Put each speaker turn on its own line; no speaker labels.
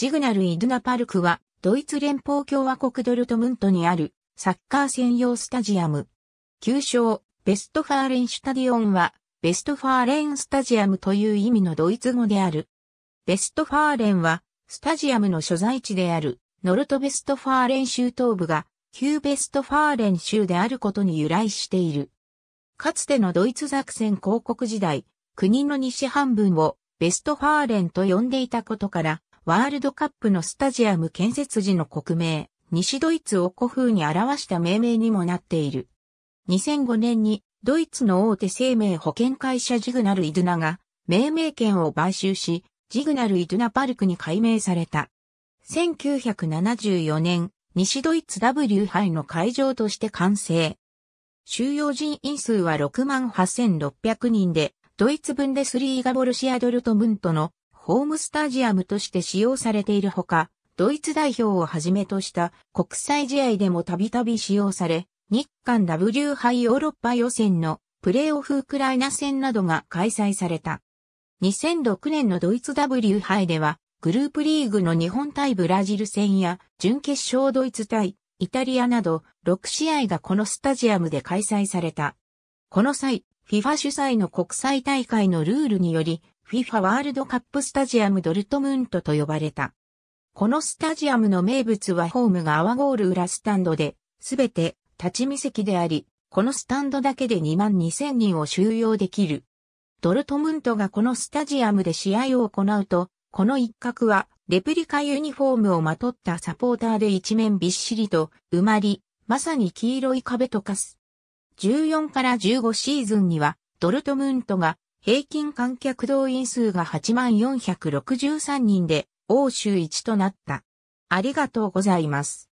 ジグナル・イドナパルクは、
ドイツ連邦共和国ドルトムントにある、サッカー専用スタジアム。旧称、ベストファーレンシュタディオンは、ベストファーレンスタジアムという意味のドイツ語である。ベストファーレンは、スタジアムの所在地である、ノルトベストファーレン州東部が、旧ベストファーレン州であることに由来している。かつてのドイツ作戦広告時代、国の西半分をベストファーレンと呼んでいたことから、ワールドカップのスタジアム建設時の国名、西ドイツを古風に表した命名にもなっている。2005年にドイツの大手生命保険会社ジグナル・イドゥナが命名権を買収し、ジグナル・イドゥナパルクに改名された。1974年、西ドイツ W 杯の会場として完成。収容人員数は68,600人で、ドイツ分でスリーガボルシアドルトムントのホームスタジアムとして使用されているほか、ドイツ代表をはじめとした国際試合でもたびたび使用され、日韓 W 杯ヨーロッパ予選のプレーオフウクライナ戦などが開催された。2006年のドイツ W 杯では、グループリーグの日本対ブラジル戦や、準決勝ドイツ対イタリアなど6試合がこのスタジアムで開催された。この際、FIFA 主催の国際大会のルールにより、FIFA ワールドカップスタジアムドルトムントと呼ばれた。このスタジアムの名物はホームがアワゴール裏スタンドで、すべて立ち見席であり、このスタンドだけで2万2000人を収容できる。ドルトムントがこのスタジアムで試合を行うと、この一角はレプリカユニフォームをまとったサポーターで一面びっしりと埋まり、まさに黄色い壁と化す。14から15シーズンには、ドルトムントが平均観客動員数が8463人で、欧州一となった。ありが
とうございます。